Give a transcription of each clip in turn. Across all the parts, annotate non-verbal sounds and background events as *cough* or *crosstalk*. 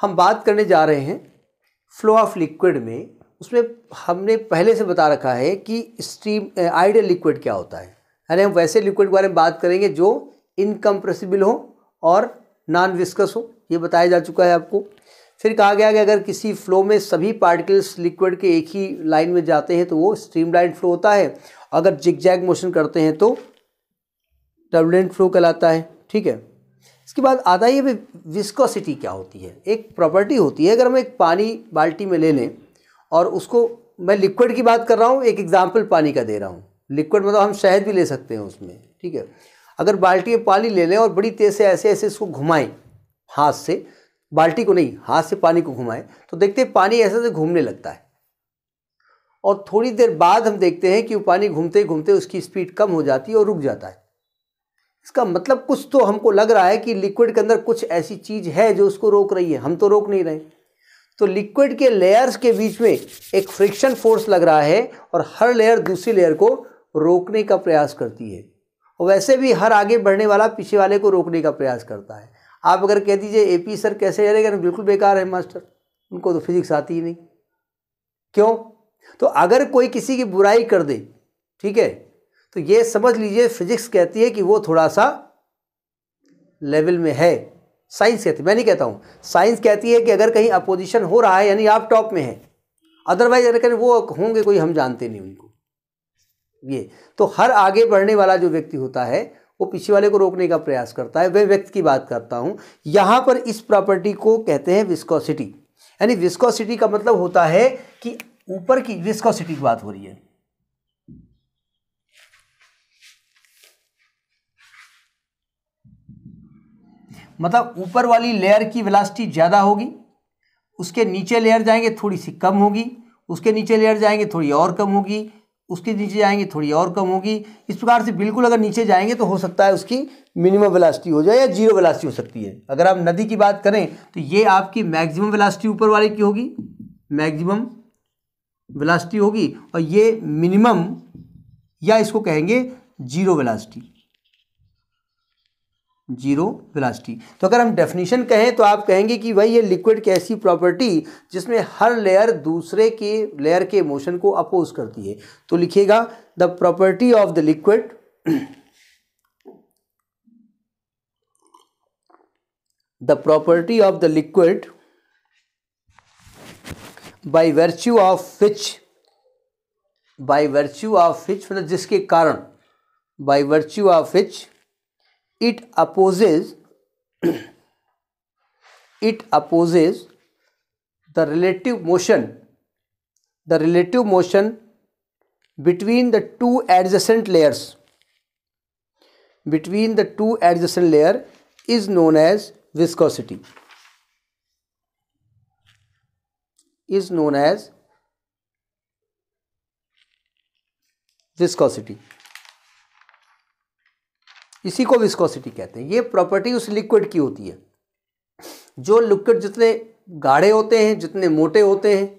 हम बात करने जा रहे हैं फ्लो ऑफ लिक्विड में उसमें हमने पहले से बता रखा है कि स्ट्रीम आइडियल लिक्विड क्या होता है यानी हम वैसे लिक्विड के बारे में बात करेंगे जो इनकम्प्रेसिबल हो और नॉन विस्कस हो ये बताया जा चुका है आपको फिर कहा गया कि अगर किसी फ्लो में सभी पार्टिकल्स लिक्विड के एक ही लाइन में जाते हैं तो वो स्ट्रीमलाइन फ्लो होता है अगर जिग जैग मोशन करते हैं तो टर्बुलेंट फ्लो कहलाता है ठीक है इसके बाद आता है विस्कोसिटी क्या होती है एक प्रॉपर्टी होती है अगर हम एक पानी बाल्टी में ले लें और उसको मैं लिक्विड की बात कर रहा हूँ एक एग्ज़ाम्पल पानी का दे रहा हूँ लिक्विड मतलब हम शहद भी ले सकते हैं उसमें ठीक है अगर बाल्टी में पानी ले लें और बड़ी तेज़ से ऐसे ऐसे इसको घुमाएं हाथ से बाल्टी को नहीं हाथ से पानी को घुमाएं तो देखते हैं पानी ऐसे ऐसे घूमने लगता है और थोड़ी देर बाद हम देखते हैं कि वो पानी घूमते घूमते उसकी स्पीड कम हो जाती है और रुक जाता है इसका मतलब कुछ तो हमको लग रहा है कि लिक्विड के अंदर कुछ ऐसी चीज़ है जो उसको रोक रही है हम तो रोक नहीं रहे तो लिक्विड के लेयर्स के बीच में एक फ्रिक्शन फोर्स लग रहा है और हर लेयर दूसरी लेयर को रोकने का प्रयास करती है और वैसे भी हर आगे बढ़ने वाला पीछे वाले को रोकने का प्रयास करता है आप अगर कह दीजिए ए पी सर कैसे जाएगा बिल्कुल बेकार है मास्टर उनको तो फिजिक्स आती ही नहीं क्यों तो अगर कोई किसी की बुराई कर दे ठीक है तो ये समझ लीजिए फिजिक्स कहती है कि वो थोड़ा सा लेवल में है साइंस कहती है मैं नहीं कहता हूँ साइंस कहती है कि अगर कहीं अपोजिशन हो रहा है यानी आप टॉप में हैं अदरवाइज अगर कहीं वो होंगे कोई हम जानते नहीं उनको ये तो हर आगे बढ़ने वाला जो व्यक्ति होता है वो पीछे वाले को रोकने का प्रयास करता है वह व्यक्ति की बात करता हूँ यहाँ पर इस प्रॉपर्टी को कहते हैं विस्कोसिटी यानी विस्कोसिटी का मतलब होता है कि ऊपर की विस्कोसिटी की बात हो रही है मतलब ऊपर वाली लेयर की वेलासिटी ज़्यादा होगी उसके नीचे लेयर जाएंगे थोड़ी सी कम होगी उसके नीचे लेयर जाएंगे थोड़ी और कम होगी उसके नीचे जाएंगे थोड़ी और कम होगी इस प्रकार से बिल्कुल अगर नीचे जाएंगे तो हो सकता है उसकी मिनिमम वेलासिटी हो जाए या जीरो वेलासिटी हो सकती है अगर आप नदी की बात करें तो ये आपकी मैक्सिमम वेलासिटी ऊपर वाले की होगी मैक्सिमम वेलासिटी होगी और ये मिनिमम या इसको कहेंगे जीरो वेलासिटी जीरो वेलोसिटी तो अगर हम डेफिनेशन कहें तो आप कहेंगे कि भाई ये लिक्विड की ऐसी प्रॉपर्टी जिसमें हर लेयर दूसरे के लेयर के मोशन को अपोज करती है तो लिखिएगा the property of the liquid the property of the liquid by virtue of which by virtue of which मतलब जिसके कारण by virtue of which it opposes *clears throat* it opposes the relative motion the relative motion between the two adjacent layers between the two adjacent layer is known as viscosity is known as viscosity इसी को viscosity कहते हैं ये property उस liquid की होती है जो लिक्विड जितने गाढ़े होते हैं जितने मोटे होते हैं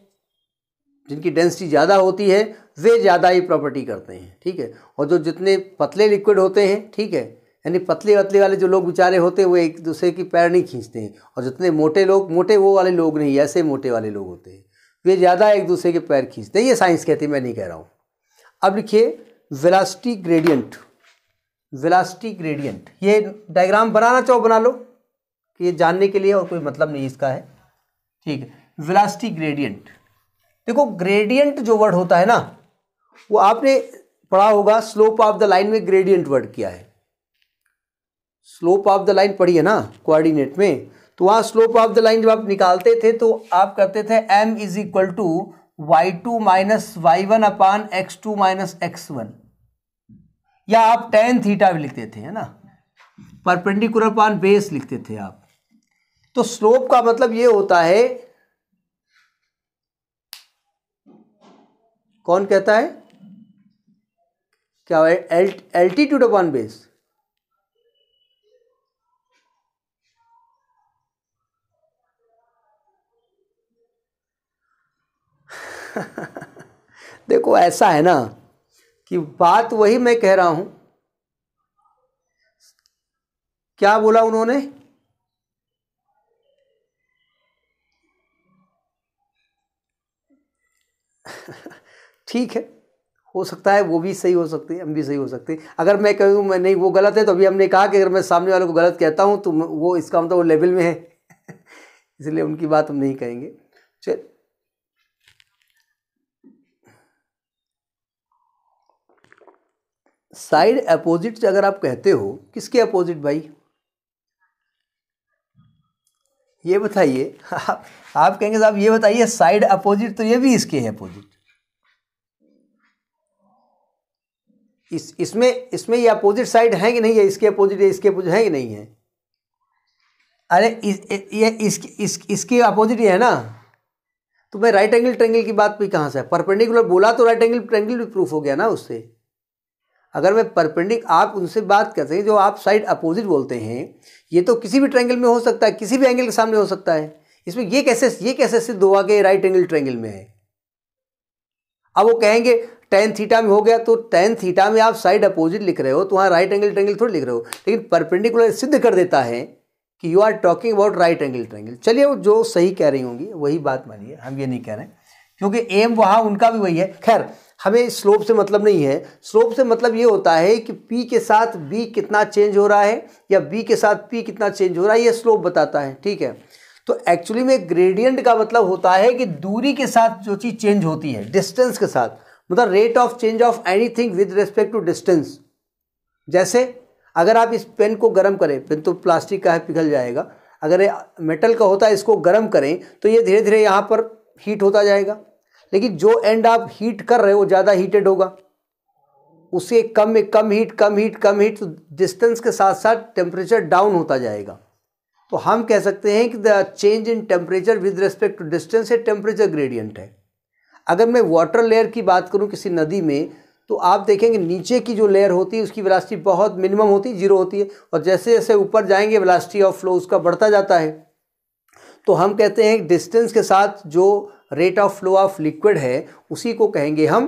जिनकी डेंसिटी ज़्यादा होती है वे ज़्यादा ही प्रॉपर्टी करते हैं ठीक है और जो जितने पतले लिक्विड होते हैं ठीक है यानी पतले पतले वाले जो लोग बेचारे होते हैं वो एक दूसरे की पैर नहीं खींचते हैं और जितने मोटे लोग मोटे वो वाले लोग नहीं ऐसे मोटे वाले लोग होते हैं वे ज़्यादा एक दूसरे के पैर खींचते हैं ये साइंस कहती है मैं नहीं कह रहा हूँ अब लिखिए वेलासिटी ग्रेडियंट वेलासिटी ग्रेडियंट ये डायग्राम बनाना चाहो बना लो कि ये जानने के लिए और कोई मतलब नहीं इसका है ठीक है वेलासिटी ग्रेडियंट देखो ग्रेडियंट जो वर्ड होता है ना वो आपने पढ़ा होगा स्लोप ऑफ द लाइन में ग्रेडियंट वर्ड किया है स्लोप ऑफ द लाइन पढ़ी है ना कोऑर्डिनेट में तो वहाँ स्लोप ऑफ द लाइन जब आप निकालते थे तो आप करते थे m is equal to y two minus y one upon x two minus x one या आप टेन थीटा भी लिखते थे है ना परपेंडिकुलर पान बेस लिखते थे आप तो स्लोप का मतलब ये होता है कौन कहता है क्या एल्टीट्यूड अपॉन बेस देखो ऐसा है ना कि बात वही मैं कह रहा हूं क्या बोला उन्होंने *laughs* ठीक है हो सकता है वो भी सही हो सकती है हम भी सही हो सकते हैं अगर मैं कहूँ मैं नहीं वो गलत है तो अभी हमने कहा कि अगर मैं सामने वाले को गलत कहता हूँ तो वो इसका मतलब वो लेवल में है *laughs* इसलिए उनकी बात हम नहीं कहेंगे चल साइड अपोजिट अगर आप कहते हो किसके अपोजिट भाई ये बताइए आप, आप कहेंगे साहब ये बताइए साइड अपोजिट तो ये भी इसके है अपोजिट इस इसमें इसमें ये अपोजिट साइड है कि नहीं है इसके अपोजिट इसके अपोजिट है कि नहीं है अरे इस, ये इस, इस, इसके अपोजिट ये है ना तो मैं राइट एंगल ट्रेंगल की बात भी कहाँ से है परपेंडिकुलर बोला तो राइट एंगल ट्रेंगल भी प्रूफ हो गया ना उससे अगर वे परपेंडिक आप उनसे बात करते हैं जो आप साइड अपोजिट बोलते हैं ये तो किसी भी ट्रैंगल में हो सकता है किसी भी एंगल के सामने हो सकता है इसमें ये कैसे ये कैसे सिद्ध हुआ कि राइट एंगल ट्रैंगल में है अब वो कहेंगे टेन थीटा में हो गया तो टेन थीटा में आप साइड अपोजिट लिख रहे हो तो वहाँ राइट एंगल ट्रैंगल थोड़ी लिख रहे हो लेकिन परपेंडिकुलर सिद्ध कर देता है कि you are talking about right angle triangle चलिए वो जो सही कह रही होंगी वही बात मानिए हम ये नहीं कह रहे हैं क्योंकि एम वहाँ उनका भी वही है खैर हमें स्लोप से मतलब नहीं है स्लोप से मतलब ये होता है कि पी के साथ बी कितना चेंज हो रहा है या बी के साथ पी कितना चेंज हो रहा है ये स्लोप बताता है ठीक है तो एक्चुअली में ग्रेडियंट का मतलब होता है कि दूरी के साथ जो चीज़ चेंज होती है डिस्टेंस के साथ मतलब rate of change of anything with respect to distance जैसे अगर आप इस पेन को गर्म करें पेन तो प्लास्टिक का है पिघल जाएगा अगर मेटल का होता है इसको गर्म करें तो ये धीरे धीरे यहाँ पर हीट होता जाएगा लेकिन जो एंड आप हीट कर रहे हो ज़्यादा हीटेड होगा उसे कम कम हीट कम हीट कम हीट तो डिस्टेंस के साथ साथ टेम्परेचर डाउन होता जाएगा तो हम कह सकते हैं कि the change in temperature with respect to distance है टेम्परेचर ग्रेडियंट है अगर मैं वाटर लेयर की बात करूं किसी नदी में तो आप देखेंगे नीचे की जो लेयर होती है उसकी वेलासिटी बहुत मिनिमम होती है जीरो होती है और जैसे जैसे ऊपर जाएंगे वेलासिटी ऑफ फ्लो उसका बढ़ता जाता है तो हम कहते हैं डिस्टेंस के साथ जो rate of flow of liquid है उसी को कहेंगे हम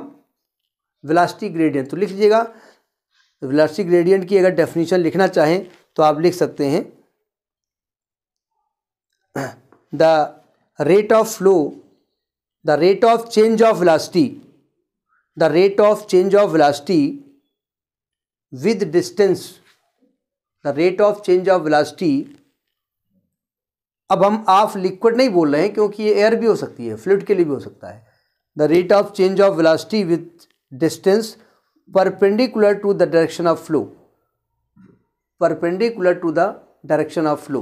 विलास्टिक ग्रेडियंट तो लिख लीजिएगा विलास्टिक ग्रेडियंट की अगर डेफिनेशन लिखना चाहें तो आप लिख सकते हैं the rate of flow the rate of change of velocity the rate of change of velocity with distance the rate of change of velocity अब हम ऑफ लिक्विड नहीं बोल रहे हैं क्योंकि ये एयर भी हो सकती है फ्लूड के लिए भी हो सकता है the rate of change of velocity with distance perpendicular to the direction of flow perpendicular to the direction of flow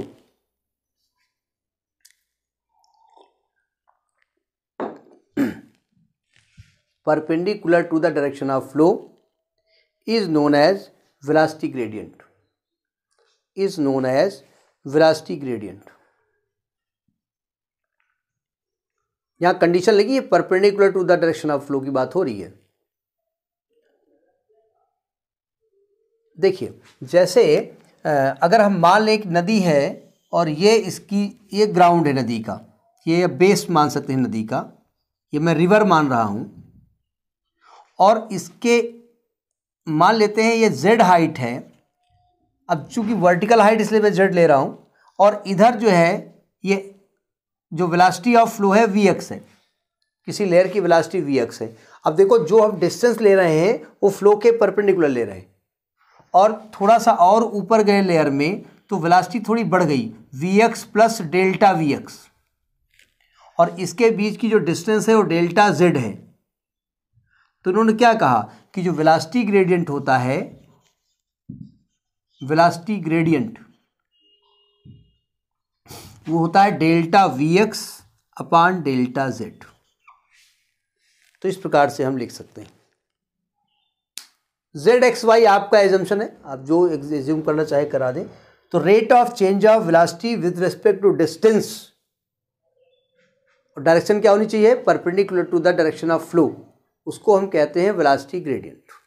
perpendicular to the direction of flow is known as velocity gradient is known as velocity gradient यहाँ condition लगी है perpendicular to the direction of flow की बात हो रही है देखिए जैसे अगर हम मान लें एक नदी है और ये इसकी ये ग्राउंड है नदी का ये बेस मान सकते हैं नदी का ये मैं रिवर मान रहा हूं और इसके मान लेते हैं ये जेड हाइट है अब चूंकि वर्टिकल हाइट इसलिए मैं जेड ले रहा हूं और इधर जो है ये जो वेलासिटी ऑफ फ्लो है वी एक्स है किसी लेयर की वेलासिटी वी एक्स है अब देखो जो हम डिस्टेंस ले रहे हैं वो फ्लो के परपेंडिकुलर ले रहे हैं और थोड़ा सा और ऊपर गए लेयर में तो वेलासिटी थोड़ी बढ़ गई V X plus delta V X और इसके बीच की जो डिस्टेंस है वो डेल्टा जेड है तो उन्होंने क्या कहा कि जो वेलासिटी ग्रेडियंट होता है वेलासिटी ग्रेडियंट वो होता है delta V X upon delta Z तो इस प्रकार से हम लिख सकते हैं जेड एक्स वाई आपका एजम्पन है आप जो एज्यूम करना चाहे करा दें तो rate of change of velocity with respect to distance और डायरेक्शन क्या होनी चाहिए perpendicular to the direction of flow उसको हम कहते हैं वेलोसिटी ग्रेडियंट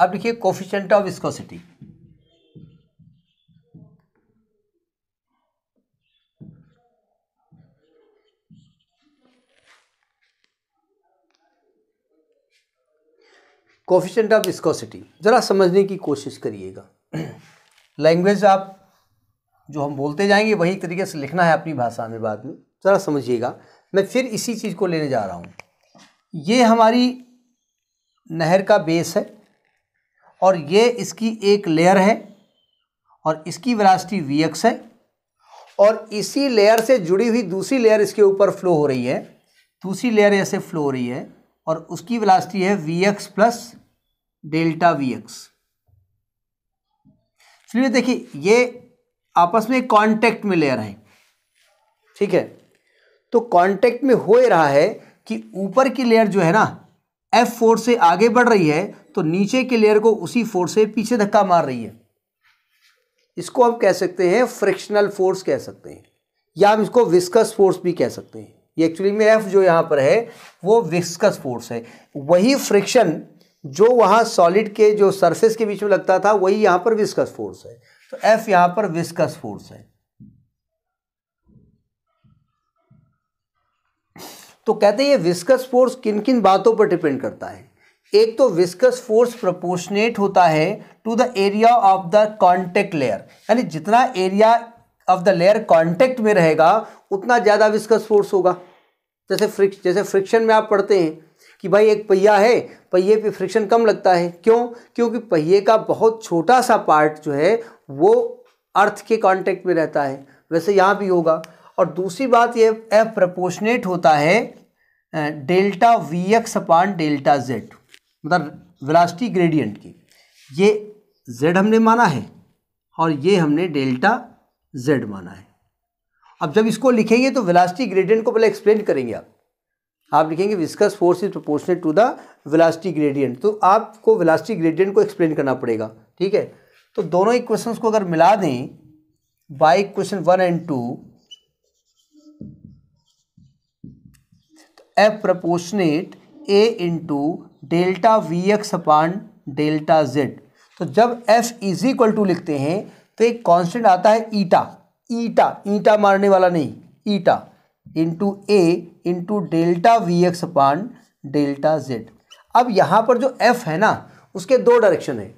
अब लिखिए coefficient of viscosity coefficient of viscosity ज़रा समझने की कोशिश करिएगा लैंग्वेज आप जो हम बोलते जाएंगे वही तरीके से लिखना है अपनी भाषा में बाद में ज़रा समझिएगा मैं फिर इसी चीज़ को लेने जा रहा हूँ ये हमारी नहर का बेस है और ये इसकी एक लेयर है और इसकी वेलासिटी वी एक्स है और इसी लेयर से जुड़ी हुई दूसरी लेयर इसके ऊपर फ्लो हो रही है दूसरी लेयर ऐसे फ्लो हो रही है और उसकी वेलासिटी है V X plus delta V X चलिए देखिए ये आपस में कांटेक्ट में लेयर है ठीक है तो कांटेक्ट में हो रहा है कि ऊपर की लेयर जो है ना एफ फोर से आगे बढ़ रही है तो नीचे के लेयर को उसी फोर्स से पीछे धक्का मार रही है इसको हम कह सकते हैं फ्रिक्शनल फोर्स कह सकते हैं या हम इसको विस्कस फोर्स भी कह सकते हैं ये एक्चुअली में एफ जो यहाँ पर है वो विस्कस फोर्स है वही फ्रिक्शन जो वहाँ सॉलिड के जो सरफेस के बीच में लगता था वही यहाँ पर विस्कस फोर्स है तो एफ यहाँ पर विस्कस फोर्स है तो कहते हैं ये विस्कस फोर्स किन किन बातों पर डिपेंड करता है एक तो विस्कस फोर्स प्रोपोर्शनेट होता है to the area of the contact layer यानी जितना area of the layer contact में रहेगा उतना ज़्यादा विस्कस फोर्स होगा जैसे फ्रिक्स जैसे फ्रिक्शन में आप पढ़ते हैं कि भाई एक पहिया है पहिए पे फ्रिक्शन कम लगता है क्यों क्योंकि पहिए का बहुत छोटा सा पार्ट जो है वो अर्थ के कांटेक्ट में रहता है वैसे यहाँ भी होगा और दूसरी बात ये एफ प्रपोर्शनेट होता है delta V X upon delta Z मतलब वेलोसिटी ग्रेडियंट की ये जेड हमने माना है और ये हमने डेल्टा जेड माना है अब जब इसको लिखेंगे तो वेलोसिटी ग्रेडियंट को पहले एक्सप्लेन करेंगे आप आप लिखेंगे viscous force is proportional to the velocity gradient तो आपको वेलोसिटी ग्रेडियंट को एक्सप्लेन करना पड़ेगा ठीक है तो दोनों इक्वेशंस को अगर मिला दें by question one and two F proportionate A into delta V X upon delta Z तो जब एफ इज इक्वल टू लिखते हैं तो एक कांस्टेंट आता है ईटा ईटा ईटा मारने वाला नहीं eta into A into delta V X upon delta Z अब यहाँ पर जो एफ है ना उसके दो डायरेक्शन है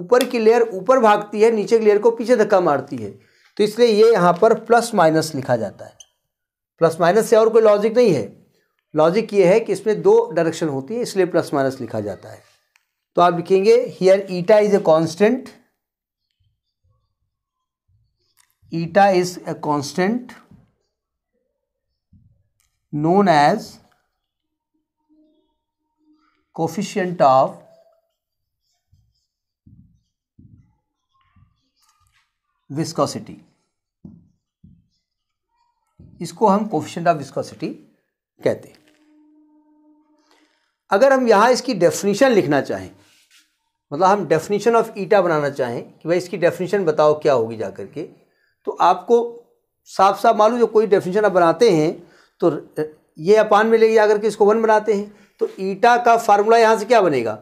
ऊपर की लेयर ऊपर भागती है नीचे की लेयर को पीछे धक्का मारती है तो इसलिए ये यहाँ पर प्लस माइनस लिखा जाता है प्लस माइनस से और कोई लॉजिक नहीं है लॉजिक ये है कि इसमें दो डायरेक्शन होती है इसलिए प्लस माइनस लिखा जाता है तो आप लिखेंगे here eta is a constant eta is a constant known as coefficient of viscosity इसको हम कोफिशियंट ऑफ विस्कोसिटी कहते अगर हम यहाँ इसकी डेफिनेशन लिखना चाहें मतलब हम डेफिनेशन ऑफ ईटा बनाना चाहें कि भाई इसकी डेफिनेशन बताओ क्या होगी जा के तो आपको साफ साफ मालूम जो कोई डेफिनेशन आप बनाते हैं तो ये अपान में ले जाकर के इसको वन बनाते हैं तो ईटा का फार्मूला यहाँ से क्या बनेगा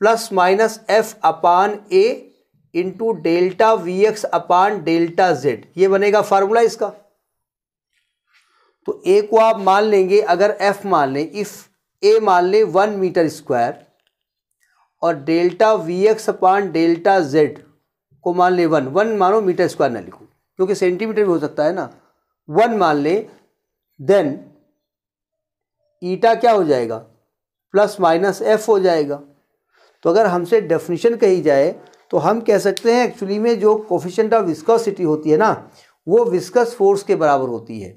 plus minus F upon A into delta V X upon delta Z ये बनेगा फार्मूला इसका तो ए को आप मान लेंगे अगर एफ मान लें इफ ए मान लें वन मीटर स्क्वायर और delta V X upon delta Z को मान लें वन वन मानो मीटर स्क्वायर ना लिखो क्योंकि सेंटीमीटर भी हो सकता है ना वन मान लें देन ईटा क्या हो जाएगा प्लस माइनस एफ हो जाएगा तो अगर हमसे डेफिनेशन कही जाए तो हम कह सकते हैं एक्चुअली में जो कोफिशेंट ऑफ विस्कोसिटी होती है ना वो विस्कस फोर्स के बराबर होती है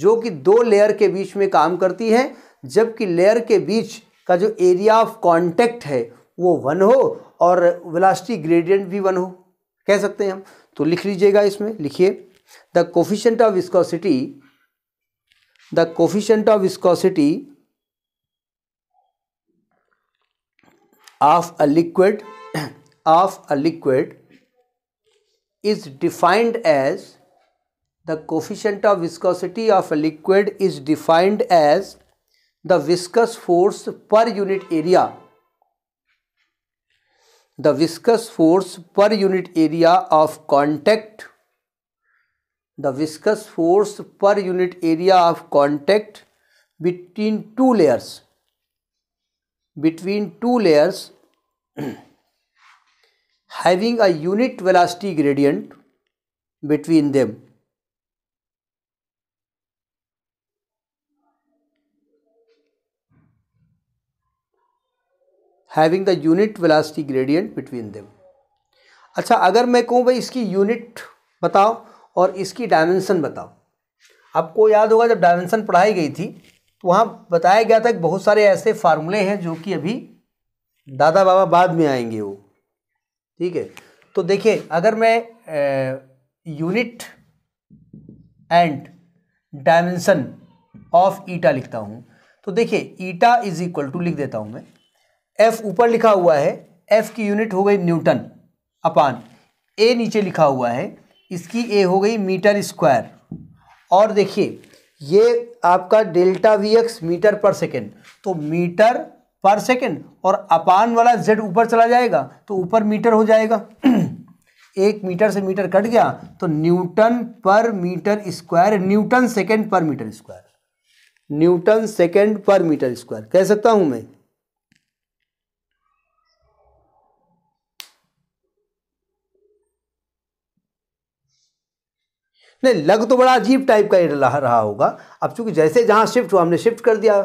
जो कि दो लेयर के बीच में काम करती है जबकि लेयर के बीच का जो एरिया ऑफ कॉन्टेक्ट है वो वन हो और वेलासिटी ग्रेडियंट भी वन हो कह सकते हैं हम तो लिख लीजिएगा इसमें लिखिए the coefficient of viscosity the coefficient of viscosity of a liquid of a liquid is defined as the coefficient of viscosity of a liquid is defined as the viscous force per unit area the viscous force per unit area of contact the viscous force per unit area of contact between two layers between two layers *clears throat* having a unit velocity gradient between them having the unit velocity gradient between them अच्छा अगर मैं कहूँ भाई इसकी unit बताओ और इसकी dimension बताओ आपको याद होगा जब डायमेंसन पढ़ाई गई थी तो वहाँ बताया गया था कि बहुत सारे ऐसे फार्मूले हैं जो कि अभी दादा बाबा बाद में आएंगे वो ठीक है तो देखिए अगर मैं unit and dimension of eta लिखता हूँ तो देखिए ईटा इज इक्वल टू लिख देता हूँ मैं एफ ऊपर लिखा हुआ है एफ की यूनिट हो गई न्यूटन अपान ए नीचे लिखा हुआ है इसकी ए हो गई मीटर स्क्वायर और देखिए ये आपका delta V X metre per second तो मीटर पर सेकेंड और अपान वाला जेड ऊपर चला जाएगा तो ऊपर मीटर हो जाएगा *clears throat* एक मीटर से मीटर कट गया तो newton per metre square newton second per metre square newton second per metre square कह सकता हूँ मैं नहीं लग तो बड़ा अजीब टाइप का ये रहा होगा अब चूंकि जैसे जहां शिफ्ट हुआ हमने शिफ्ट कर दिया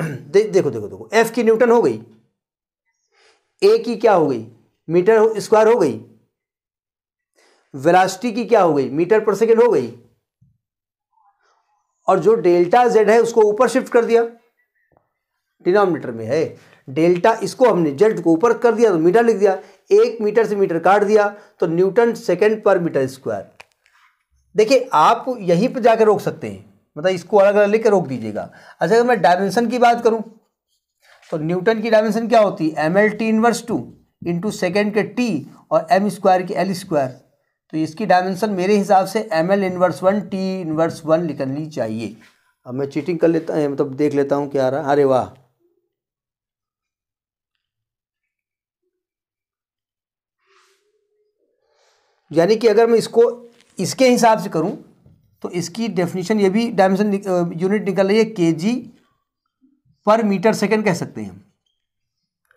दे, देखो देखो देखो एफ की न्यूटन हो गई ए की क्या हो गई मीटर स्क्वायर हो गई वेलासिटी की क्या हो गई मीटर पर सेकेंड हो गई और जो डेल्टा जेड है उसको ऊपर शिफ्ट कर दिया डिनोमीटर में है डेल्टा इसको हमने जेड को ऊपर कर दिया तो मीटर लिख दिया एक मीटर से मीटर काट दिया तो newton second per metre square देखिए आप यहीं पर जाकर रोक सकते हैं मतलब इसको अलग अलग लेकर रोक दीजिएगा अच्छा अगर मैं डायमेंशन की बात करूं तो न्यूटन की डायमेंशन क्या होती है M L T inverse two into second के टी और एम स्क्वायर के एल स्क्वायर तो इसकी डायमेंशन मेरे हिसाब से M L inverse one T inverse one लिखनी चाहिए अब मैं चीटिंग कर लेता मतलब देख लेता हूँ क्या आ रहा अरे वाह यानी कि अगर मैं इसको इसके हिसाब से करूं तो इसकी डेफिनेशन ये भी डायमेंशन यूनिट निकल रही है के जी पर मीटर सेकेंड कह सकते हैं हम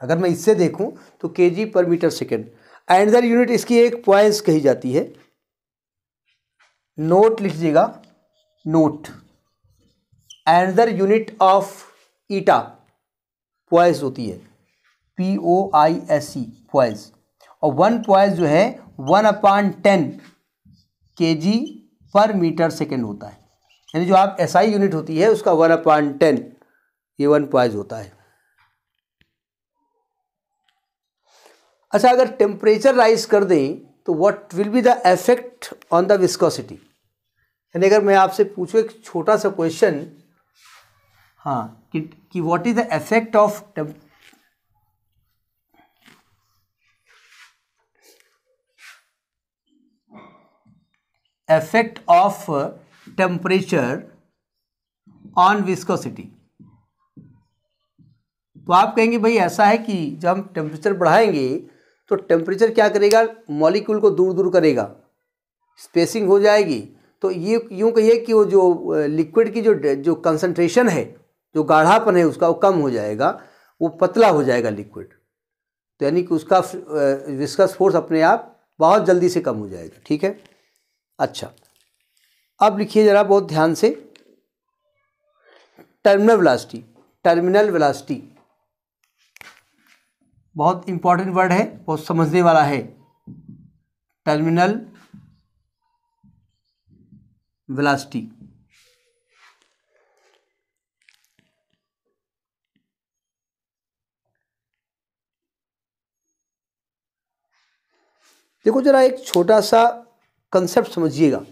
अगर मैं इससे देखूं तो K G per metre second and the unit इसकी एक पॉइंट्स कही जाती है नोट लिख लीजिएगा note the unit of eta poise होती है P O I S C poise और वन पॉइस जो है वन अपान टेन के पर मीटर सेकेंड होता है यानी जो आप एस SI यूनिट होती है उसका वन अपान टेन ये वन पॉइज होता है अच्छा अगर टेम्परेचर राइज कर दें तो what will be the effect on the viscosity यानी अगर मैं आपसे पूछूं एक छोटा सा क्वेश्चन हाँ कि, कि what is the effect of effect of uh, temperature on viscosity तो आप कहेंगे भाई ऐसा है कि जब हम टेम्परेचर बढ़ाएंगे तो टेम्परेचर क्या करेगा मॉलिक्यूल को दूर दूर करेगा स्पेसिंग हो जाएगी तो ये यूँ कहिए कि वो जो लिक्विड की जो जो कंसंट्रेशन है जो गाढ़ापन है उसका वो कम हो जाएगा वो पतला हो जाएगा लिक्विड तो यानी कि उसका विस्कस फोर्स अपने आप बहुत जल्दी से कम हो जाएगा ठीक है अच्छा अब लिखिए ज़रा बहुत ध्यान से टर्मिनल वेलोसिटी टर्मिनल वेलोसिटी बहुत इंपॉर्टेंट वर्ड है बहुत समझने वाला है टर्मिनल वेलोसिटी देखो जरा एक छोटा सा कंसेप्ट समझिएगा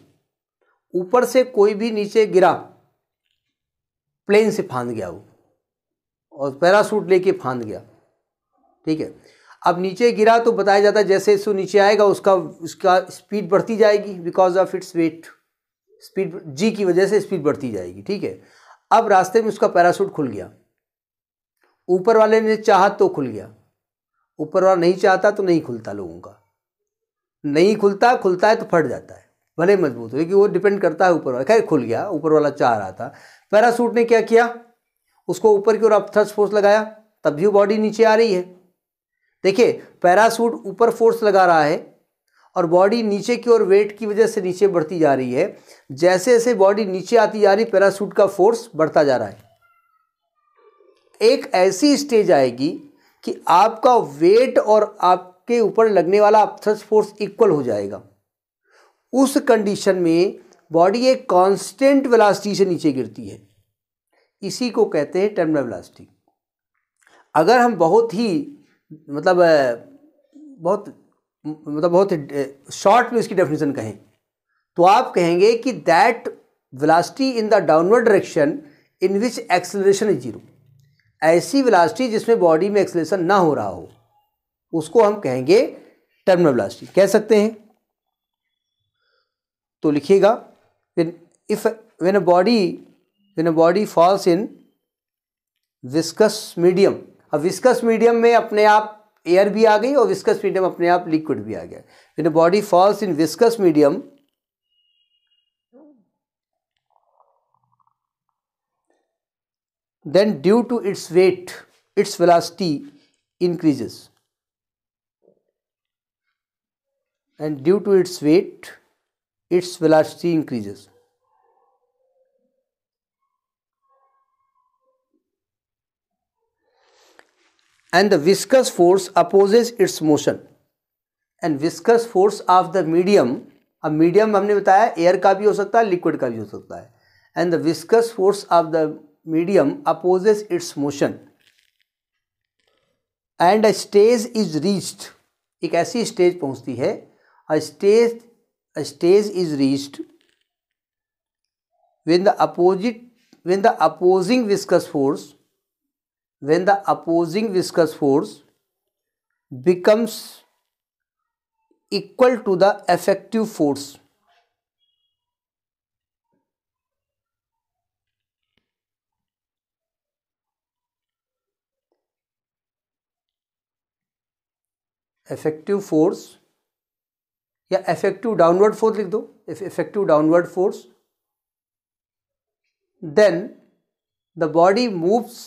ऊपर से कोई भी नीचे गिरा प्लेन से फांद गया वो और पैरासूट लेके फांद गया ठीक है अब नीचे गिरा तो बताया जाता है जैसे इसको नीचे आएगा उसका उसका स्पीड बढ़ती जाएगी because of its weight speed g की वजह से स्पीड बढ़ती जाएगी ठीक है अब रास्ते में उसका पैरासूट खुल गया ऊपर वाले ने चाहा तो खुल गया ऊपर वाला नहीं चाहता तो नहीं खुलता लोगों का नहीं खुलता खुलता है तो फट जाता है भले मजबूत हो क्योंकि वो डिपेंड करता है ऊपर वाला खैर खुल गया ऊपर वाला चाह रहा था पैरासूट ने क्या किया उसको ऊपर की ओर अब थ्रस्ट फोर्स लगाया तब भी बॉडी नीचे आ रही है देखिए पैरासूट ऊपर फोर्स लगा रहा है और बॉडी नीचे की ओर वेट की वजह से नीचे बढ़ती जा रही है जैसे जैसे बॉडी नीचे आती जा रही पैरासूट का फोर्स बढ़ता जा रहा है एक ऐसी स्टेज आएगी कि आपका वेट और आप के ऊपर लगने वाला थ्रस्ट फोर्स इक्वल हो जाएगा उस कंडीशन में बॉडी एक कांस्टेंट वेलासिटी से नीचे गिरती है इसी को कहते हैं टर्मिनल वेलासिटी अगर हम बहुत ही मतलब बहुत मतलब बहुत शॉर्ट में इसकी डेफिनेशन कहें तो आप कहेंगे कि that velocity in the downward direction in which acceleration is zero ऐसी वेलासिटी जिसमें बॉडी में एक्सेलरेशन ना हो रहा हो उसको हम कहेंगे टर्मिनोब्लास्टी कह सकते हैं तो लिखिएगा if when a body when a body falls in viscous medium अब विस्कस मीडियम में अपने आप एयर भी आ गई और विस्कस मीडियम अपने आप लिक्विड भी आ गया when a body falls in viscous medium then due to its weight its velocity increases and due to its weight its velocity increases and the viscous force opposes its motion and viscous force of the medium अब medium हमने बताया air का भी हो सकता है liquid का भी हो सकता है and the viscous force of the medium opposes its motion and a stage is reached एक ऐसी स्टेज पहुंचती है A stage, a stage is reached when the opposite when the opposing viscous force when the opposing viscous force becomes equal to the effective force effective force या effective downward force लिख दो effective downward force then the body moves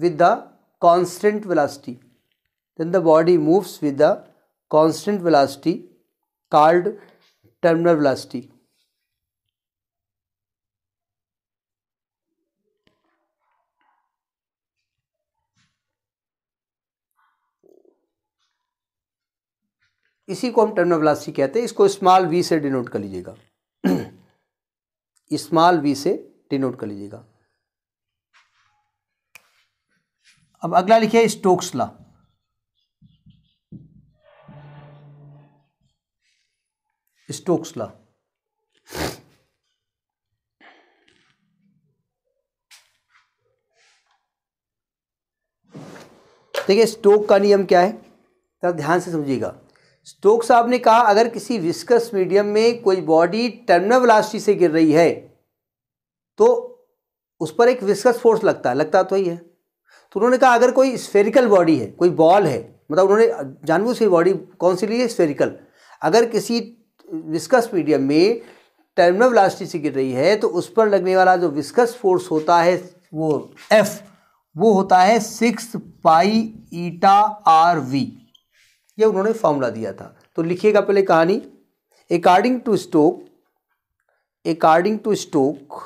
with the constant velocity then the body moves with the constant velocity called terminal velocity इसी को हम terminal velocity कहते हैं इसको small we से डिनोट कर लीजिएगा *clears throat* स्मॉल वी से डिनोट कर लीजिएगा अब अगला लिखिए स्टोक्स लॉ स्टोक्स लॉ देखिए स्टोक का नियम क्या है तब ध्यान से समझिएगा स्टोक साहब ने कहा अगर किसी विस्कस मीडियम में कोई बॉडी टर्मिनल वेलोसिटी से गिर रही है तो उस पर एक विस्कस फोर्स लगता है लगता तो ही है तो उन्होंने कहा अगर कोई स्फेरिकल बॉडी है कोई बॉल है मतलब उन्होंने जानबूझ से बॉडी कौन सी ली है स्फेरिकल अगर किसी विस्कस मीडियम में टर्मिनल वेलोसिटी से गिर रही है तो उस पर लगने वाला जो विस्कस फोर्स होता है वो एफ वो होता है six pi eta R V ये उन्होंने फॉर्मूला दिया था तो लिखिएगा पहले कहानी according to Stoke according to Stoke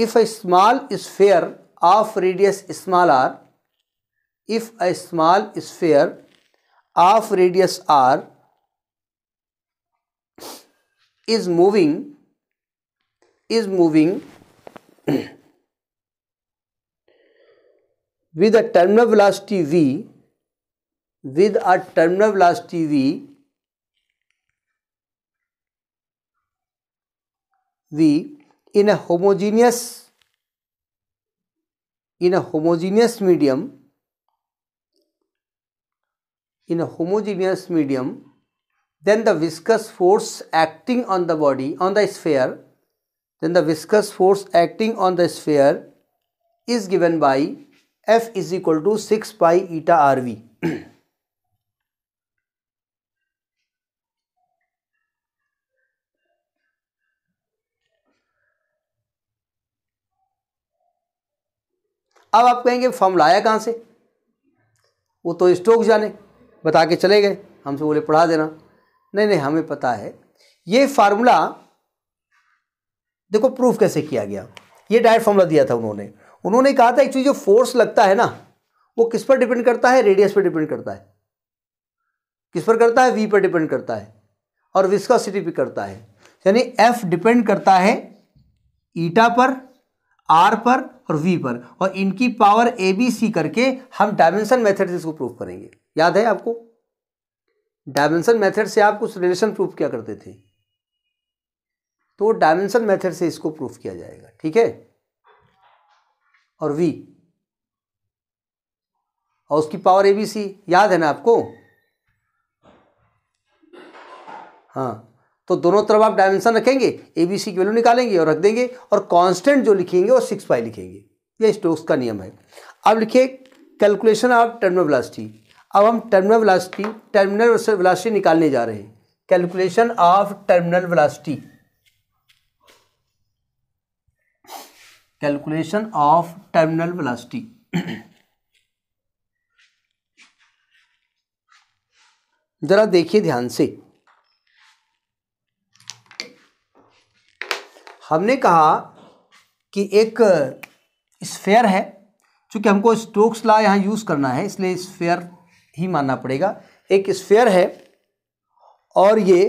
if a small sphere of radius small R if a small sphere of radius R is moving is moving with a terminal velocity v with a terminal velocity v v in a homogeneous in a homogeneous medium in a homogeneous medium then the viscous force acting on the body on the sphere then the viscous force acting on the sphere is given by F is equal to six pi eta R V अब आप कहेंगे form लाया कहाँ से वो तो stock जाने बता के चले गए हमसे बोले पढ़ा देना नहीं नहीं हमें पता है ये फार्मूला देखो प्रूफ कैसे किया गया ये डायरेक्ट फार्मूला दिया था उन्होंने उन्होंने कहा था एक्चुअली जो फोर्स लगता है ना वो किस पर डिपेंड करता है रेडियस पर डिपेंड करता है किस पर करता है वी पर डिपेंड करता है और विस्कोसिटी पर करता है यानी एफ डिपेंड करता है ईटा पर आर पर और वी पर और इनकी पावर ए बी सी करके हम डायमेंशन मेथड से इसको प्रूफ करेंगे याद है आपको डायमेंशन मेथड से आप कुछ रिलेशन प्रूफ क्या करते थे तो डायमेंशन मेथड से इसको प्रूफ किया जाएगा ठीक है और वी और उसकी पावर ए बी सी याद है ना आपको हाँ तो दोनों तरफ आप डायमेंशन रखेंगे ए बी सी की वैल्यू निकालेंगे और रख देंगे और कांस्टेंट जो लिखेंगे वो सिक्स पाई लिखेंगे ये स्टोक्स का नियम है अब लिखिए कैलकुलेशन ऑफ टर्मिनल वेलोसिटी अब हम टर्मिनल वेलोसिटी टर्मिनल वेलोसिटी निकालने जा रहे हैं calculation of terminal velocity calculation of terminal velocity जरा देखिए ध्यान से हमने कहा कि एक स्फेयर है चूंकि हमको स्टोक्स ला यहाँ यूज़ करना है इसलिए स्फेयर ही मानना पड़ेगा एक स्फेयर है और ये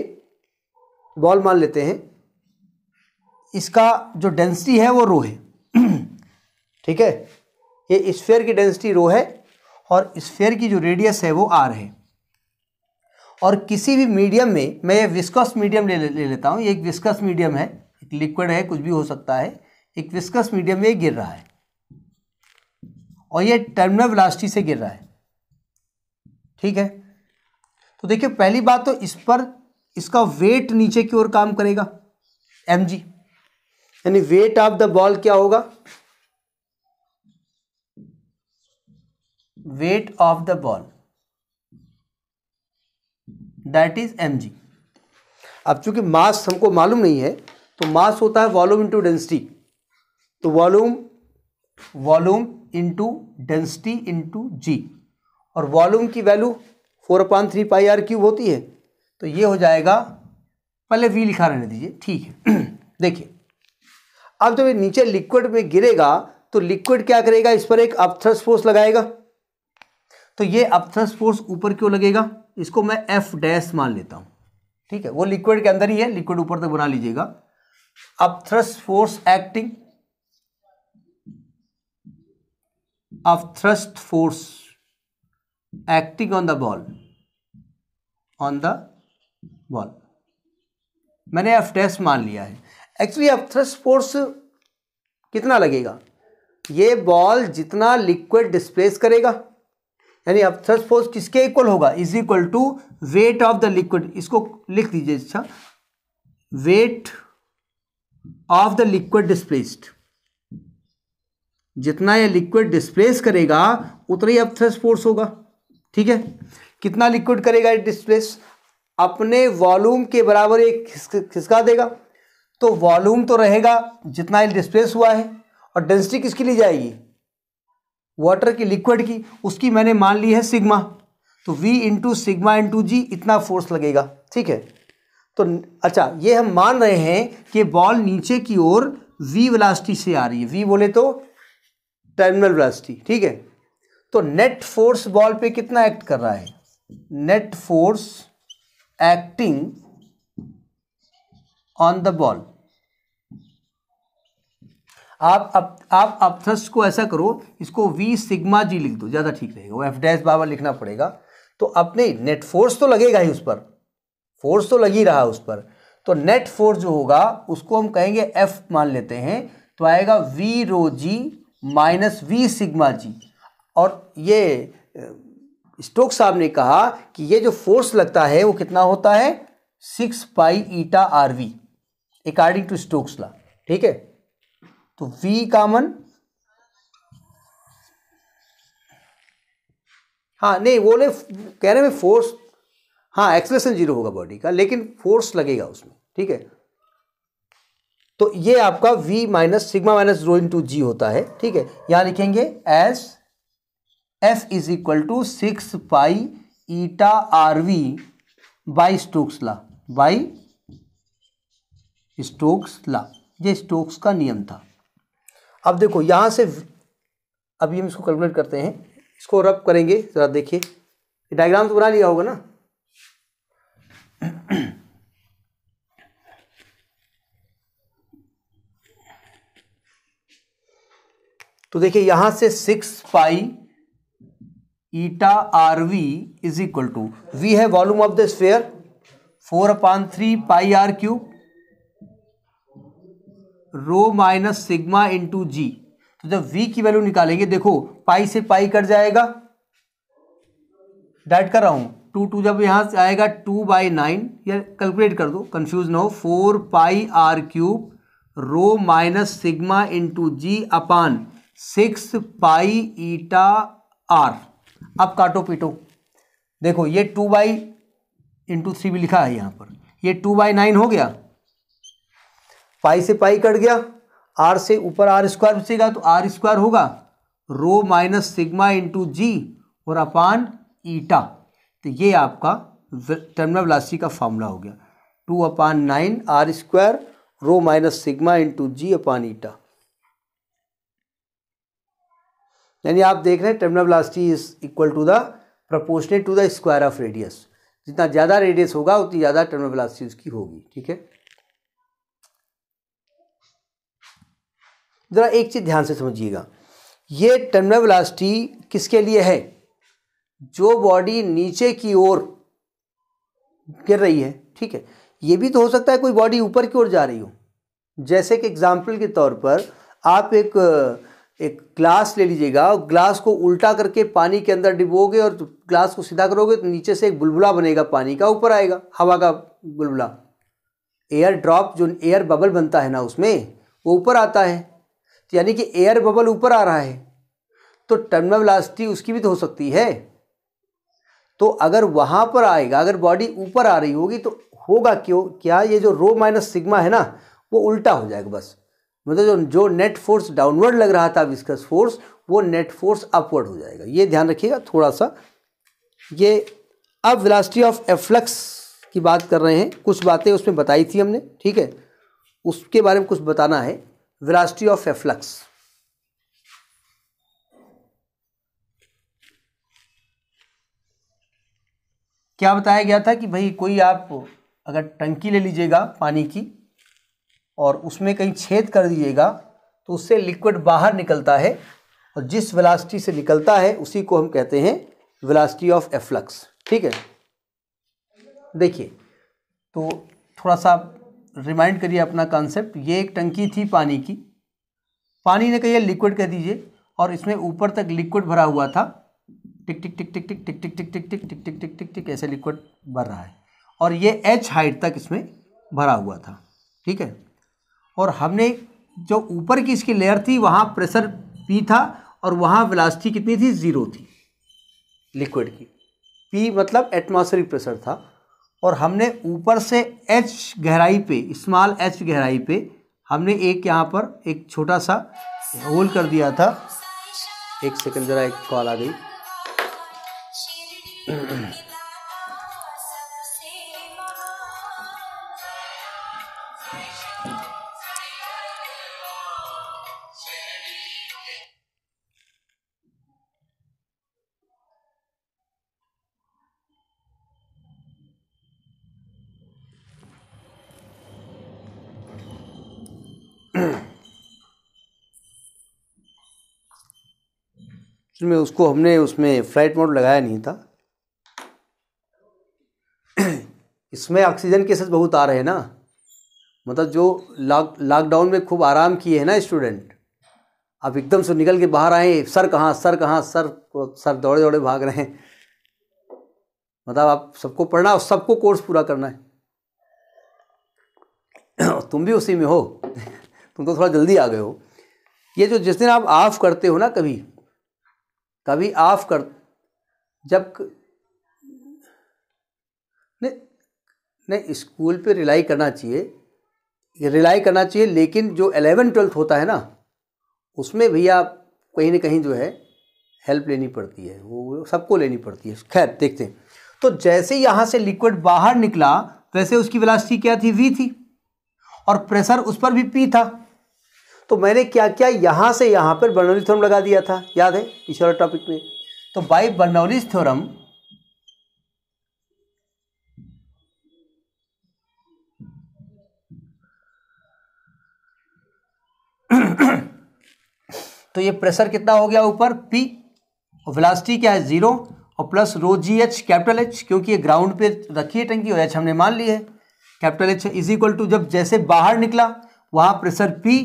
बॉल मान लेते हैं इसका जो डेंसिटी है वो रो है ठीक है ये स्फेयर की डेंसिटी रो है और स्फेयर की जो रेडियस है वो आर है और किसी भी मीडियम में मैं ये विस्कस मीडियम ले, ले ले लेता हूँ ये एक विस्कस मीडियम है एक लिक्विड है कुछ भी हो सकता है एक विस्कस मीडियम में गिर रहा है और ये टर्मिनल वेलोसिटी से गिर रहा है ठीक है तो देखिए पहली बात तो इस पर इसका वेट नीचे की ओर काम करेगा एम जी यानी वेट ऑफ द बॉल क्या होगा weight of the ball that is mg अब चूंकि मास हमको मालूम नहीं है तो मास होता है वॉल्यूम इंटू डेंसिटी तो volume volume into density into g और वॉल्यूम की value four point three pi R cube होती है तो ये हो जाएगा पहले वी लिखा रहने दीजिए ठीक है *clears throat* देखिए अब जब ये नीचे लिक्विड में गिरेगा तो लिक्विड क्या करेगा इस पर एक अपथ्रस फोर्स लगाएगा तो ये अपथ्रस्ट फोर्स ऊपर क्यों लगेगा इसको मैं एफ डैश मान लेता हूँ ठीक है वो लिक्विड के अंदर ही है लिक्विड ऊपर तक बना लीजिएगा upthrust force acting upthrust force acting on the ball on the ball मैंने एफ डैश मान लिया है एक्चुअली अपथ्रस्ट फोर्स कितना लगेगा ये बॉल जितना लिक्विड डिस्प्लेस करेगा यानी अब थ्रस्ट फोर्स किसके इक्वल होगा is equal to weight of the liquid इसको लिख दीजिए अच्छा weight of the liquid displaced जितना ये लिक्विड डिस्प्लेस करेगा उतना ही अब थ्रस्ट फोर्स होगा ठीक है कितना लिक्विड करेगा ये डिस्प्लेस अपने वॉल्यूम के बराबर एक खिसका देगा तो वॉल्यूम तो रहेगा जितना ये डिस्प्लेस हुआ है और डेंसिटी किसकी ली जाएगी वाटर की लिक्विड की उसकी मैंने मान ली है सिग्मा तो V into sigma into g इतना फोर्स लगेगा ठीक है तो अच्छा ये हम मान रहे हैं कि बॉल नीचे की ओर वी वेलासिटी से आ रही है वी बोले तो टर्मिनल वेलासिटी ठीक है तो नेट फोर्स बॉल पे कितना एक्ट कर रहा है net force acting on the ball आप अब आप अपथ्रस्ट को ऐसा करो इसको वी सिग्मा जी लिख दो ज़्यादा ठीक रहेगा वो एफ डैश बाबा लिखना पड़ेगा तो अपने नेट फोर्स तो लगेगा ही उस पर फोर्स तो लगी रहा उस पर तो नेट फोर्स जो होगा उसको हम कहेंगे एफ मान लेते हैं तो आएगा V rho g minus V sigma g और ये स्टोक साहब ने कहा कि ये जो फोर्स लगता है वो कितना होता है six pi eta R V according to Stokes law ठीक है तो v कॉमन हाँ नहीं वो ले कह रहे हैं फोर्स हाँ एक्सलेशन जीरो होगा बॉडी का लेकिन फोर्स लगेगा उसमें ठीक है तो ये आपका v minus sigma minus rho two g होता है ठीक है यहां लिखेंगे S F is equal to six pi eta R V by Stokes law by Stokes law ये स्टोक्स का नियम था अब देखो यहाँ से अभी हम इसको कैलकुलेट करते हैं इसको रब करेंगे ज़रा देखिए डायग्राम तो बना लिया होगा ना तो देखिए यहां से six pi eta R V is equal to V है volume of the sphere four upon three pi R cube rho minus sigma into g तो जब वी की वैल्यू निकालेंगे देखो पाई से पाई कट जाएगा डाइट कर रहा हूँ टू टू जब यहाँ से आएगा टू बाई नाइन या कैलकुलेट कर दो कंफ्यूज ना हो four pi R cube rho minus sigma into g upon six pi eta R अब काटो पीटो देखो ये टू बाई इंटू थ्री भी लिखा है यहाँ पर ये टू बाई नाइन हो गया पाई से पाई कट गया आर से ऊपर आर स्क्वायर बचेगा तो आर स्क्वायर होगा rho minus sigma into g और अपान ईटा तो ये आपका टर्मिनल वेलोसिटी का फॉर्मूला हो गया two upon nine R square rho minus sigma into g upon eta यानी आप देख रहे हैं terminal velocity is equal to the proportionate to the square of radius जितना ज़्यादा रेडियस होगा उतनी ज़्यादा टर्मिनल वेलोसिटी उसकी होगी ठीक है ज़रा एक चीज़ ध्यान से समझिएगा ये टर्मिनल वेलोसिटी किसके लिए है जो बॉडी नीचे की ओर गिर रही है ठीक है ये भी तो हो सकता है कोई बॉडी ऊपर की ओर जा रही हो जैसे कि एग्जाम्पल के तौर पर आप एक एक ग्लास ले लीजिएगा और ग्लास को उल्टा करके पानी के अंदर डिबोगे और ग्लास को सीधा करोगे तो नीचे से एक बुलबुला बनेगा पानी का ऊपर आएगा हवा का बुलबुला एयर ड्रॉप जो एयर बबल बनता है ना उसमें वो ऊपर आता है यानी कि एयर बबल ऊपर आ रहा है तो टर्मिनल वेलोसिटी उसकी भी तो हो सकती है तो अगर वहाँ पर आएगा अगर बॉडी ऊपर आ रही होगी तो होगा क्यों क्या ये जो रो माइनस सिग्मा है ना वो उल्टा हो जाएगा बस मतलब जो जो नेट फोर्स डाउनवर्ड लग रहा था विस्कस फोर्स वो नेट फोर्स अपवर्ड हो जाएगा ये ध्यान रखिएगा थोड़ा सा ये अब वेलासिटी ऑफ एफ्लक्स की बात कर रहे हैं कुछ बातें उसमें बताई थी हमने ठीक है उसके बारे में कुछ बताना है velocity ऑफ एफ्लक्स क्या बताया गया था कि भाई कोई आप अगर टंकी ले लीजिएगा पानी की और उसमें कहीं छेद कर दीजिएगा तो उससे लिक्विड बाहर निकलता है और जिस वेलासिटी से निकलता है उसी को हम कहते हैं वेलासिटी ऑफ एफ्लक्स ठीक है देखिए तो थोड़ा सा रिमाइंड करिए अपना कॉन्सेप्ट ये एक टंकी थी पानी की पानी ने कहिए लिक्विड कह दीजिए और इसमें ऊपर तक लिक्विड भरा हुआ था टिक टिक टिक टिक टिक टिक टिक टिक टिक टिक टिक टिक टिक टिक टिक ऐसे लिक्विड भर रहा है और ये एच हाइट तक इसमें भरा हुआ था ठीक है और हमने जो ऊपर की इसकी लेयर थी वहाँ प्रेशर पी था और वहाँ वेलासिटी कितनी थी ज़ीरो थी लिक्विड की पी मतलब एटमॉस्फेरिक प्रेशर था और हमने ऊपर से एच गहराई पे स्मॉल एच गहराई पे हमने एक यहाँ पर एक छोटा सा होल कर दिया था एक सेकंड ज़रा एक कॉल आ गई में उसको हमने उसमें फ्लाइट मोड लगाया नहीं था इसमें ऑक्सीजन केसेस बहुत आ रहे हैं ना मतलब जो लॉक लॉकडाउन में खूब आराम किए हैं ना स्टूडेंट अब एकदम से निकल के बाहर आए सर कहाँ सर कहाँ सर सर दौड़े दौड़े भाग रहे हैं मतलब आप सबको पढ़ना और सबको कोर्स पूरा करना है तुम भी उसी में हो *laughs* तुम तो थोड़ा जल्दी आ गए हो ये जो जिस दिन आप ऑफ करते हो ना कभी कभी ऑफ कर जब नहीं नहीं स्कूल पे रिलाई करना चाहिए रिलाई करना चाहिए लेकिन जो एलेवन ट्वेल्थ होता है ना उसमें भी आप कहीं ना कहीं जो है हेल्प लेनी पड़ती है वो सबको लेनी पड़ती है खैर देखते हैं तो जैसे यहाँ से लिक्विड बाहर निकला वैसे उसकी वेलासिटी क्या थी वी थी और प्रेशर उस पर भी पी था तो मैंने क्या क्या यहाँ से यहाँ पर बर्नौली थ्योरम लगा दिया था याद है पिछले टॉपिक में तो बाई बर्नौलीज थ्योरम तो ये प्रेशर कितना हो गया ऊपर पी वेलोसिटी क्या है जीरो और plus rho g H capital H क्योंकि ये ग्राउंड पे रखी है टंकी और एच हमने मान ली है capital H is equal to जब जैसे बाहर निकला वहां प्रेशर पी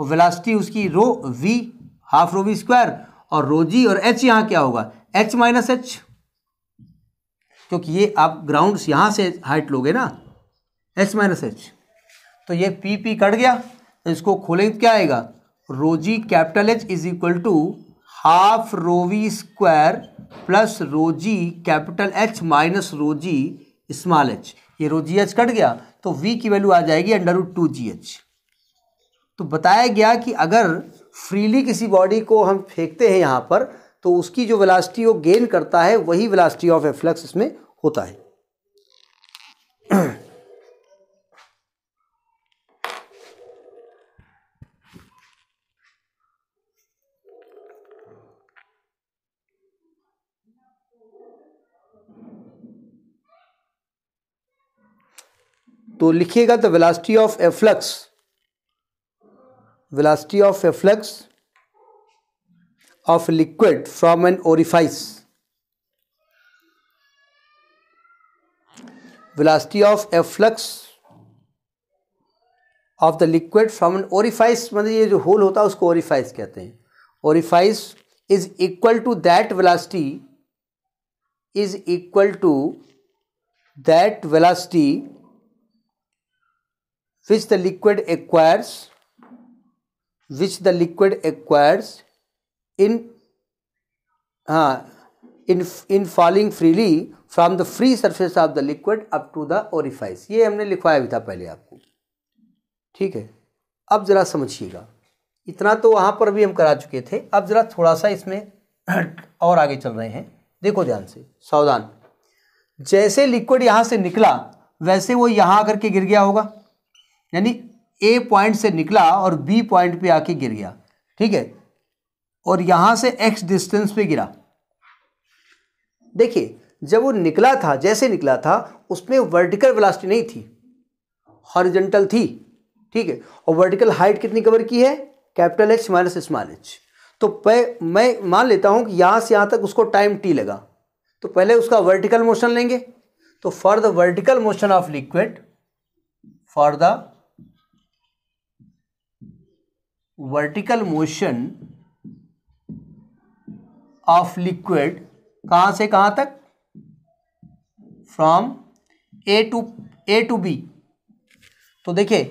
और वेलासिटी उसकी rho V half rho V square और रो जी और एच यहाँ क्या होगा एच माइनस एच क्योंकि ये आप ग्राउंड यहाँ से हाइट लोगे ना एच माइनस एच तो ये पी पी कट गया तो इसको खोलेंगे तो क्या आएगा rho g capital H is equal to half rho V square plus rho g capital H minus rho g small H ये रोजी एच कट गया तो वी की वैल्यू आ जाएगी under root two g H तो बताया गया कि अगर फ्रीली किसी बॉडी को हम फेंकते हैं यहाँ पर तो उसकी जो वेलासिटी वो गेन करता है वही वेलासिटी ऑफ एफ्लक्स इसमें होता है तो लिखिएगा the velocity of efflux velocity of efflux of liquid from an orifice velocity of efflux of the liquid from an orifice मतलब ये जो होल होता है उसको ओरिफाइस कहते हैं orifice is equal to that velocity is equal to that velocity which the liquid acquires which the liquid acquires in हाँ in in falling freely from the free surface of the liquid up to the orifice ये हमने लिखवाया भी था पहले आपको ठीक है अब ज़रा समझिएगा इतना तो वहाँ पर भी हम करा चुके थे अब ज़रा थोड़ा सा इसमें और आगे चल रहे हैं देखो ध्यान से सावधान जैसे लिक्विड यहाँ से निकला वैसे वो यहाँ आकर के गिर गया होगा यानी ए पॉइंट से निकला और बी पॉइंट पे आके गिर गया ठीक है और यहां से एक्स डिस्टेंस पे गिरा देखिए जब वो निकला था जैसे निकला था उसमें वर्टिकल वेलोसिटी नहीं थी हॉरिजेंटल थी ठीक है और वर्टिकल हाइट कितनी कवर की है capital H minus small H तो मैं मान लेता हूं कि यहां से यहां तक उसको टाइम टी लगा तो पहले उसका वर्टिकल मोशन लेंगे तो for the vertical motion of liquid for the vertical motion of liquid कहाँ से कहाँ तक from A to A to B तो देखिए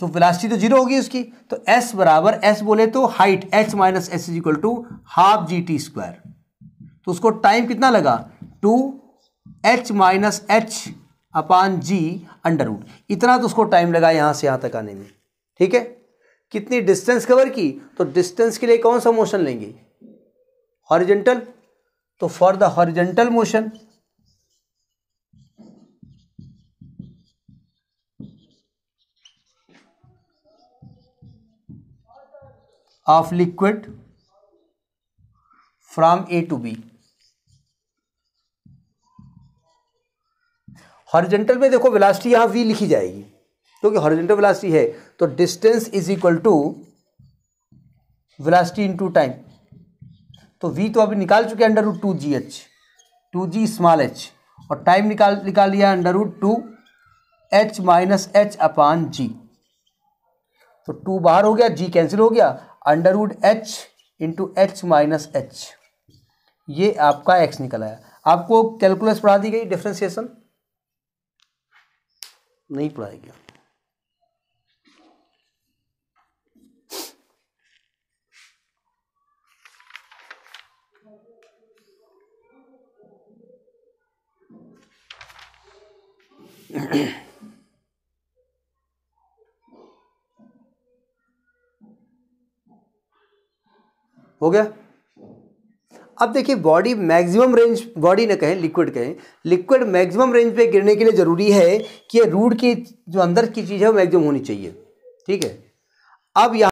तो वेलासिटी तो जीरो होगी उसकी तो एस बराबर एस बोले तो height H minus S is equal to half g T square तो उसको टाइम कितना लगा two H minus H upon g under root इतना तो उसको टाइम लगा यहां से यहां तक आने में ठीक है कितनी डिस्टेंस कवर की तो डिस्टेंस के लिए कौन सा मोशन लेंगे हॉरिजेंटल तो for the horizontal motion of liquid from A to B horizontal में देखो वेलासिटी यहां वी लिखी जाएगी क्योंकि हॉरिजेंटल वेलोसिटी है तो distance is equal to in into time तो वी तो अभी निकाल चुके हैं under root two g H two g small H और टाइम निकाल निकाल लिया under root two H minus H upon g तो टू बाहर हो गया जी कैंसिल हो गया under root H into H minus H ये आपका एक्स निकल आया आपको कैलकुलस पढ़ा दी गई डिफ्रेंसिएशन नहीं पढ़ाई गया *clears throat* हो गया अब देखिए बॉडी मैक्सिमम रेंज बॉडी ने कहें लिक्विड कहें लिक्विड मैक्सिमम रेंज पे गिरने के लिए ज़रूरी है कि रूट की जो अंदर की चीज़ है वो मैक्सिमम होनी चाहिए ठीक है अब यहाँ